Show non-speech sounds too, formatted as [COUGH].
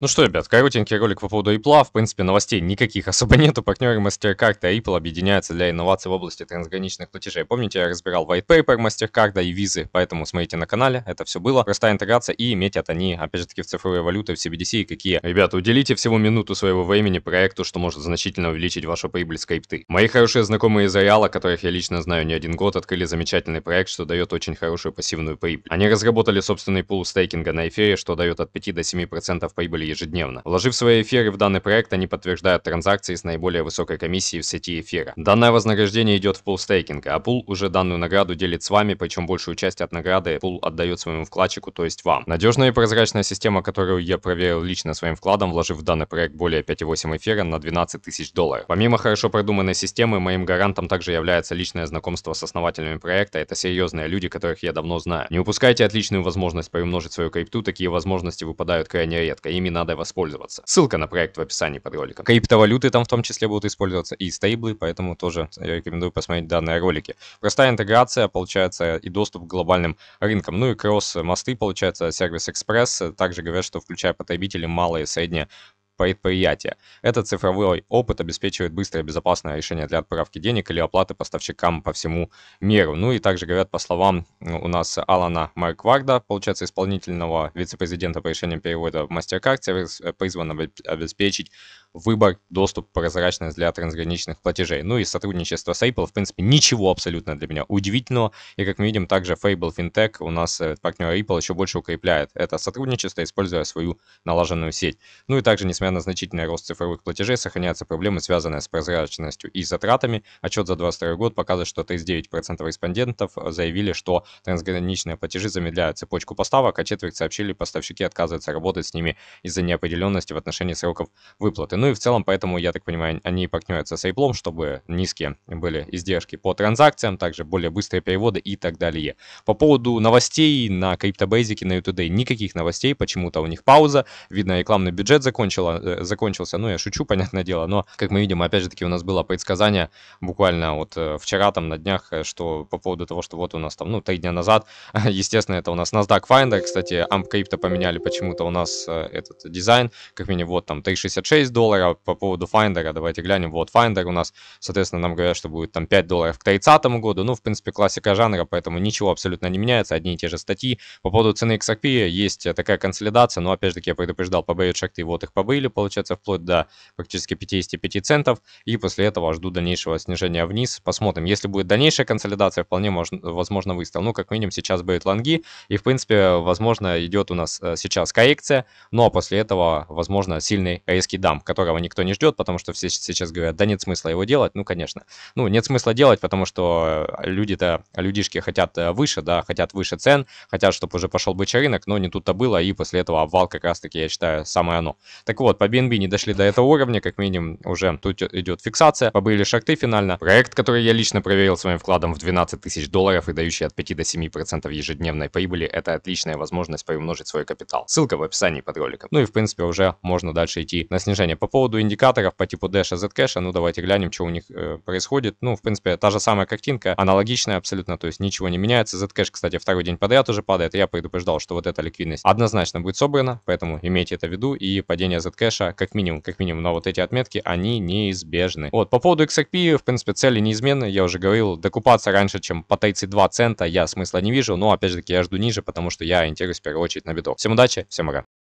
Ну что, ребят, коротенький ролик по поводу Apple. В принципе, новостей никаких особо нету. Партнеры MasterCard и а Apple объединяются для инноваций в области трансграничных платежей. Помните, я разбирал white paper MasterCard и визы, поэтому смотрите на канале, это все было. Простая интеграция и от они, опять же таки, в цифровые валюты, в CBDC и какие. Ребята, уделите всего минуту своего времени проекту, что может значительно увеличить вашу прибыль с Мои хорошие знакомые из Реала, которых я лично знаю не один год, открыли замечательный проект, что дает очень хорошую пассивную прибыль. Они разработали собственный пул стейкинга на эфире, что дает от 5 до 7% прибыли ежедневно. Вложив свои эфиры в данный проект, они подтверждают транзакции с наиболее высокой комиссией в сети эфира. Данное вознаграждение идет в пул стейкинга, а пул уже данную награду делит с вами, причем большую часть от награды пул отдает своему вкладчику, то есть вам. Надежная и прозрачная система, которую я проверил лично своим вкладом, вложив в данный проект более 5,8 эфира на 12 тысяч долларов. Помимо хорошо продуманной системы, моим гарантом также является личное знакомство с основателями проекта. Это серьезные люди, которых я давно знаю. Не упускайте отличную возможность приумножить свою крипту, такие возможности выпадают крайне редко. Именно надо воспользоваться. Ссылка на проект в описании под роликом. Криптовалюты там в том числе будут использоваться и стейблы, поэтому тоже я рекомендую посмотреть данные ролики. Простая интеграция, получается, и доступ к глобальным рынкам. Ну и кросс-мосты, получается, сервис Экспресс Также говорят, что включая потребители малые и средние предприятия. Этот цифровой опыт обеспечивает быстрое и безопасное решение для отправки денег или оплаты поставщикам по всему миру. Ну и также говорят, по словам э, у нас Алана Маркварда, получается, исполнительного вице-президента по решениям перевода в MasterCard, сервис э, призван обеспечить выбор, доступ, прозрачность для трансграничных платежей. Ну и сотрудничество с Apple, в принципе, ничего абсолютно для меня удивительного. И как мы видим, также Fable FinTech у нас э, партнер Apple еще больше укрепляет это сотрудничество, используя свою налаженную сеть. Ну и также, несмотря на значительный рост цифровых платежей, сохраняются проблемы, связанные с прозрачностью и затратами. Отчет за 2022 год показывает, что 39% респондентов заявили, что трансграничные платежи замедляют цепочку поставок, а четверть сообщили, поставщики отказываются работать с ними из-за неопределенности в отношении сроков выплаты. Ну и в целом, поэтому, я так понимаю, они партнерятся с Apple, чтобы низкие были издержки по транзакциям, также более быстрые переводы и так далее. По поводу новостей на CryptoBasic на YouTube никаких новостей, почему-то у них пауза. Видно, рекламный бюджет закончила, э, закончился. Ну, я шучу, [LAUGHS] понятное дело, но, как мы видим, опять же таки у нас было предсказание буквально вот э, вчера там на днях, э, что по поводу того, что вот у нас там, ну, три дня назад, [LAUGHS] естественно, это у нас NASDAQ Finder, кстати, AMP Crypto поменяли почему-то у нас этот дизайн, как минимум вот там 366 долларов, доллара по поводу Finder. Давайте глянем. Вот Finder у нас, соответственно, нам говорят, что будет там 5 долларов к 30 году. Ну, в принципе, классика жанра, поэтому ничего абсолютно не меняется. Одни и те же статьи. По поводу цены XRP есть такая консолидация, но, опять же таки, я предупреждал, побреют шахты, вот их побыли, получается, вплоть до практически 55 центов. И после этого жду дальнейшего снижения вниз. Посмотрим. Если будет дальнейшая консолидация, вполне можно, возможно выстрел. Ну, как минимум, сейчас бреют лонги. И, в принципе, возможно, идет у нас э, сейчас коррекция. Ну, а после этого, возможно, сильный резкий дамп, который которого никто не ждет, потому что все сейчас говорят, да нет смысла его делать, ну, конечно. Ну, нет смысла делать, потому что э, люди-то, людишки хотят э, выше, да, хотят выше цен, хотят, чтобы уже пошел бычий рынок, но не тут-то было, и после этого обвал как раз-таки, я считаю, самое оно. Так вот, по BNB не дошли до этого уровня, как минимум уже тут идет фиксация, побыли шарты финально. Проект, который я лично проверил своим вкладом в 12 тысяч долларов и дающий от 5 до 7 процентов ежедневной прибыли, это отличная возможность приумножить свой капитал. Ссылка в описании под роликом. Ну и в принципе уже можно дальше идти на снижение по поводу индикаторов по типу Dash и Zcash, а ну давайте глянем, что у них э, происходит. Ну, в принципе, та же самая картинка, аналогичная абсолютно, то есть ничего не меняется. Zcash, кстати, второй день подряд уже падает. Я предупреждал, что вот эта ликвидность однозначно будет собрана, поэтому имейте это в виду. И падение Zcash, как минимум, как минимум но вот эти отметки, они неизбежны. Вот, по поводу XRP, в принципе, цели неизменны. Я уже говорил, докупаться раньше, чем по 32 цента я смысла не вижу, но опять же таки я жду ниже, потому что я ориентируюсь в первую очередь на видок. Всем удачи, всем ура!